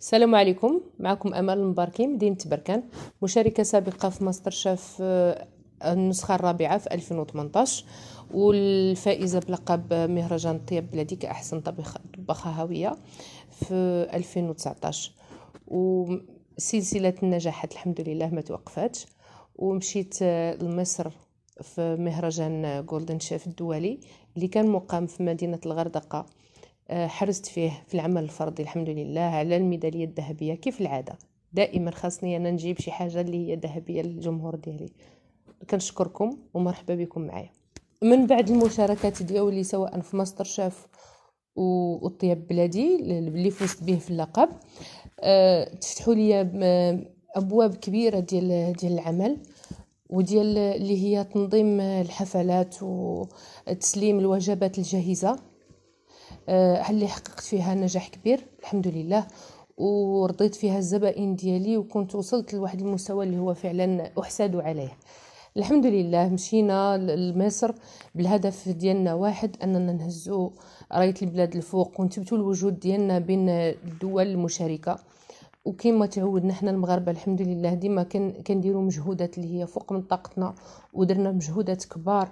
السلام عليكم معكم امال المباركي مدينه بركان مشاركه سابقه في ماستر شاف آه، النسخه الرابعه في 2018 والفائزه بلقب مهرجان طيب بلادي كاحسن طبخه هاويه في 2019 وسلسله النجاحات الحمد لله ما توقفتش ومشيت آه، لمصر في مهرجان جولدن شيف الدولي اللي كان مقام في مدينة الغردقة آه، حرزت فيه في العمل الفردي الحمد لله على الميدالية الذهبية كيف العادة دائما خاصني أنا نجيب شي حاجة اللي هي ذهبية للجمهور ديالي كنشكركم ومرحبا بكم معايا من بعد المشاركات ديالي سواء في ماستر شيف والطياب بلادي اللي فزت به في اللقب آه، تفتحوا لي آه، ابواب كبيره ديال ديال العمل وديال اللي هي تنظيم الحفلات وتسليم الوجبات الجاهزه آه، اللي حققت فيها نجاح كبير الحمد لله ورضيت فيها الزبائن ديالي وكنت وصلت لواحد المستوى اللي هو فعلا احسد عليه الحمد لله مشينا لمصر بالهدف ديالنا واحد اننا نهزو رايه البلاد الفوق ونثبتوا الوجود ديالنا بين الدول المشاركه وكما تعودنا حنا المغاربه الحمد لله ديما كنديروا مجهودات اللي هي فوق من طاقتنا ودرنا مجهودات كبار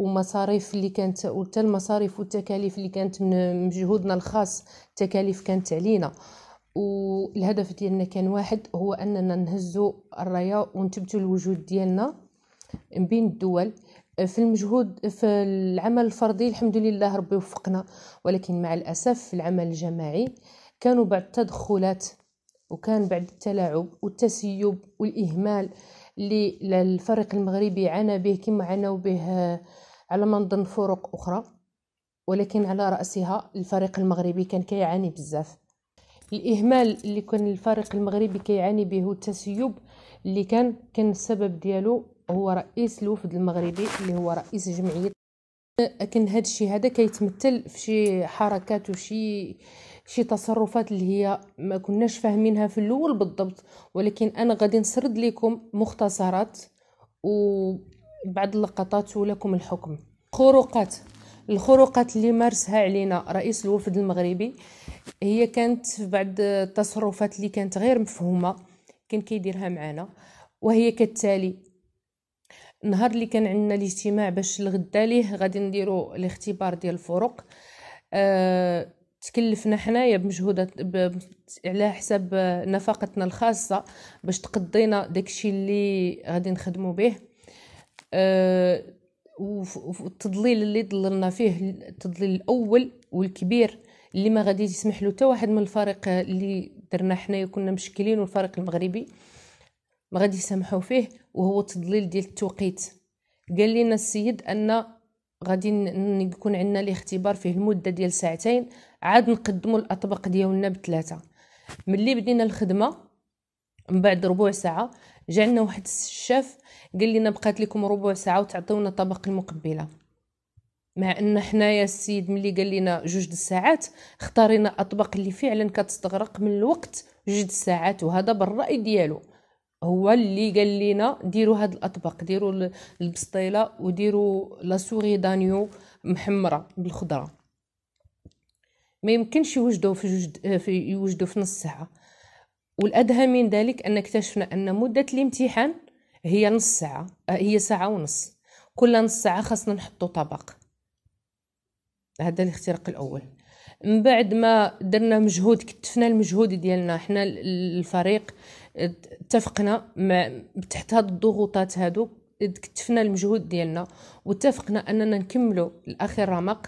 ومصاريف اللي كانت وحتى المصاريف والتكاليف اللي كانت من مجهودنا الخاص تكاليف كانت علينا والهدف ديالنا كان واحد هو اننا نهزو الرايه ونثبتوا الوجود ديالنا بين الدول في المجهود في العمل الفردي الحمد لله ربي وفقنا ولكن مع الاسف في العمل الجماعي كانوا بعض التدخلات وكان بعد التلاعب والتسيب والإهمال اللي الفريق المغربي عانى به كما عانوا به على ما نظن فرق أخرى ولكن على رأسها الفريق المغربي كان كيعاني بزاف الإهمال اللي كان الفريق المغربي كيعاني به والتسيب اللي كان كان السبب ديالو هو رئيس الوفد المغربي اللي هو رئيس جمعية لكن هذا الشيء هذا كيتمثل في شي حركات وشي شي تصرفات اللي هي ما كناش فاهمينها في الاول بالضبط ولكن انا غادي نسرد لكم مختصرات وبعض اللقطات ولكم الحكم خروقات الخروقات اللي مارسها علينا رئيس الوفد المغربي هي كانت في بعض التصرفات اللي كانت غير مفهومه كان كيديرها معنا وهي كالتالي النهار اللي كان عندنا الاجتماع باش الغدا ليه غادي نديرو الاختبار ديال الفروق أه تكلفنا حنايا بمجهودات على حساب نفقتنا الخاصه باش تقضينا داكشي اللي غادي نخدمو به أه والتضليل اللي ضللنا فيه التضليل الاول والكبير اللي ما غادي يسمح له حتى واحد من الفريق اللي درنا حنايا كنا مشكلين والفريق المغربي ما غادي يسامحوا فيه وهو تضليل ديال التوقيت قال لنا السيد ان غادي يكون عندنا الاختبار فيه المده ديال ساعتين عاد نقدموا الاطباق ديالنا بثلاثه ملي بدينا الخدمه من بعد ربع ساعه جعلنا واحد الشاف قال لنا بقات لكم ربع ساعه وتعطيونا الطبق المقبله مع ان حنايا السيد ملي قال لنا جوج د الساعات اختارينا اطباق اللي فعلا كتستغرق من الوقت جوج د الساعات وهذا بالراي ديالو هو اللي قال لنا ديروا هاد الاطباق ديروا البسطيله وديروا لا سوغي دانيو محمره بالخضره ما يمكنش يوجدوا في جوج في يوجدوا في نص ساعه والادهى من ذلك ان اكتشفنا ان مده الامتحان هي نص ساعه آه، هي ساعه ونص كل نص ساعه خاصنا نحطوا طبق هذا الاختراق الاول من بعد ما درنا مجهود كتفنا المجهود ديالنا حنا الفريق اتفقنا مع تحت هاد الضغوطات هادو كتفنا المجهود ديالنا واتفقنا اننا نكملوا الاخر رمق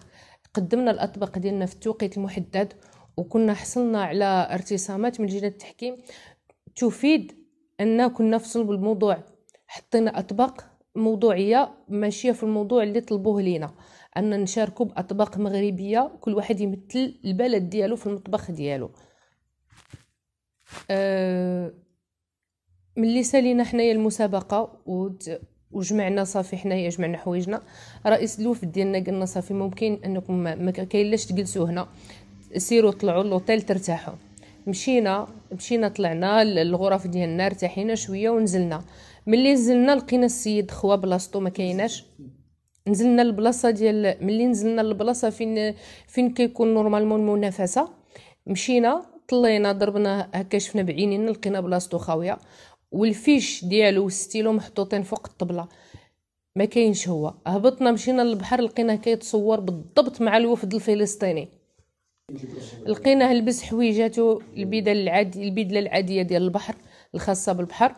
قدمنا الاطباق ديالنا في التوقيت المحدد وكنا حصلنا على ارتسامات من لجنه التحكيم تفيد ان كنا في صلب الموضوع حطينا اطباق موضوعيه ماشيه في الموضوع اللي طلبوه لينا ان نشاركوا باطباق مغربيه كل واحد يمثل البلد ديالو في المطبخ ديالو أه ملي سالينا حنايا المسابقه وجمعنا صافي حنايا جمعنا حوايجنا رئيس الوفد ديالنا قالنا صافي ممكن انكم ما كاينلاش تجلسوا هنا سيروا طلعوا لوطيل ترتاحوا مشينا مشينا طلعنا للغرف ديالنا ارتاحينا شويه ونزلنا ملي نزلنا لقينا السيد خوا بلاصتو ما كايناش نزلنا للبلاصه ديال ملي نزلنا للبلاصه فين فين كيكون نورمالمون المنافسه مشينا طلينا ضربنا هكا شفنا بعينينا لقينا بلاصتو خاويه والفيش ديالو والستيلو محطوطين فوق الطبله ما كاينش هو هبطنا مشينا للبحر لقيناه كيتصور بالضبط مع الوفد الفلسطيني لقيناه لبس حويجاتو البدله العادي البدله العاديه ديال البحر الخاصه بالبحر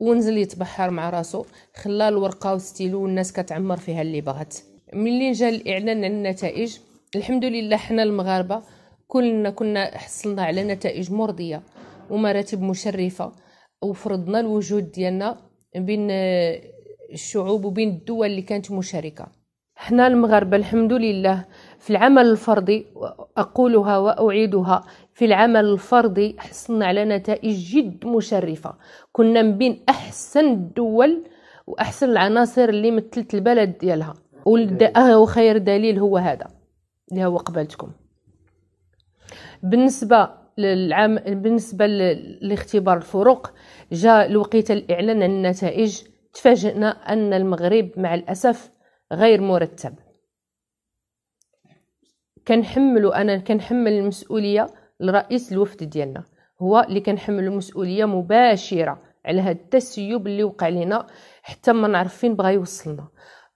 ونزل يتبحر مع راسو خلى الورقه والستيلو والناس كتعمر فيها اللي بغات ملي جا الاعلان عن النتائج الحمد لله حنا المغاربه كلنا كنا حصلنا على نتائج مرضيه ومراتب مشرفه وفرضنا الوجود ديالنا بين آه، الشعوب وبين الدول اللي كانت مشاركه حنا المغاربه الحمد لله في العمل الفردي اقولها واعيدها في العمل الفردي حصلنا على نتائج جد مشرفه كنا من بين احسن الدول واحسن العناصر اللي مثلت البلد ديالها آه، وخير دليل هو هذا اللي هو قبلتكم بالنسبه للعام بالنسبه لاختبار الفروق جاء الوقيته الاعلان عن النتائج تفاجئنا ان المغرب مع الاسف غير مرتب كنحمل انا كنحمل المسؤوليه لرئيس الوفد ديالنا هو اللي كنحمل المسؤوليه مباشره على هذا التسيب اللي وقع لنا حتى ما نعرف فين بغا يوصلنا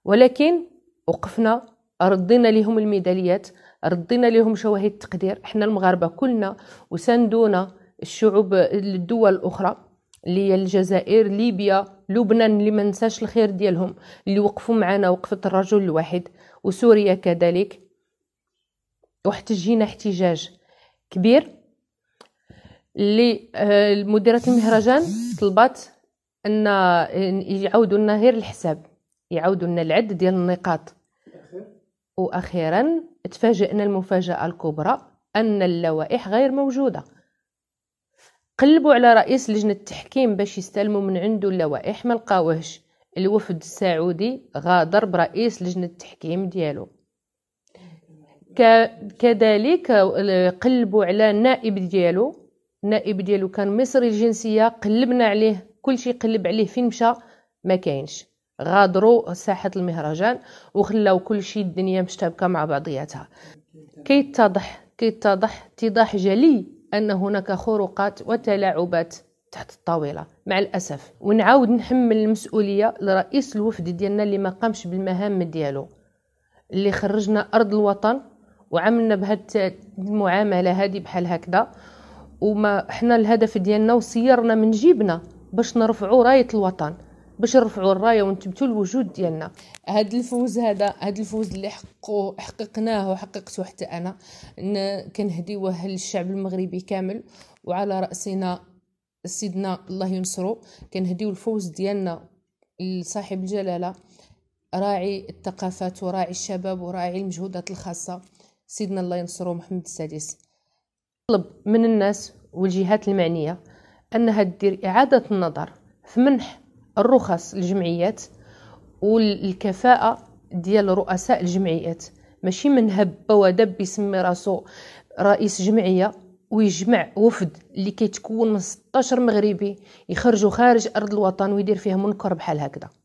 ولكن وقفنا ردينا لهم الميداليات ردينا لهم شواهد التقدير احنا المغاربه كلنا وساندونا الشعوب الدول الاخرى اللي هي الجزائر ليبيا لبنان اللي ما ننساش الخير ديالهم اللي وقفوا معنا وقفه الرجل الواحد وسوريا كذلك واحتجينا احتجاج كبير اللي آه، مديرة المهرجان طلبات ان آه، يعاودوا لنا غير الحساب يعاودوا لنا العد ديال النقاط وأخيرا تفاجئنا المفاجأة الكبرى أن اللوائح غير موجودة قلبوا على رئيس لجنة التحكيم باش يستلموا من عنده اللوائح ما لقاوهش الوفد السعودي غادر برئيس لجنة التحكيم ديالو كذلك قلبوا على النائب ديالو النائب ديالو كان مصري الجنسية قلبنا عليه كل شيء قلب عليه فين مشى ما كاينش غادروا ساحه المهرجان وخلاو كل شيء الدنيا مشتبكه مع بعضياتها كيتضح كيتضح اتضاح جلي ان هناك خروقات وتلاعبات تحت الطاولة مع الأسف ونعاود نحمل المسؤولية لرئيس الوفد ديالنا اللي ما قامش بالمهام ديالو اللي خرجنا أرض الوطن وعملنا بهاد المعاملة هذه بحال هكذا وما حنا الهدف ديالنا وسيرنا من جيبنا باش نرفعوا راية الوطن باش نرفعوا الرايه ونثبتوا الوجود ديالنا هاد الفوز هذا هاد الفوز اللي حققوه حققناه وحققته حتى انا كنهديوه للشعب المغربي كامل وعلى راسنا سيدنا الله ينصرو كنهديو الفوز ديالنا لصاحب الجلاله راعي الثقافات وراعي الشباب وراعي المجهودات الخاصه سيدنا الله ينصرو محمد السادس طلب من الناس والجهات المعنيه انها دير اعاده النظر في منح الرخص الجمعيات والكفاءة ديال رؤساء الجمعيات ماشي من هب ودب يسمي راسو رئيس جمعية ويجمع وفد اللي كيتكون من 16 مغربي يخرجوا خارج أرض الوطن ويدير فيه منكر بحال هكذا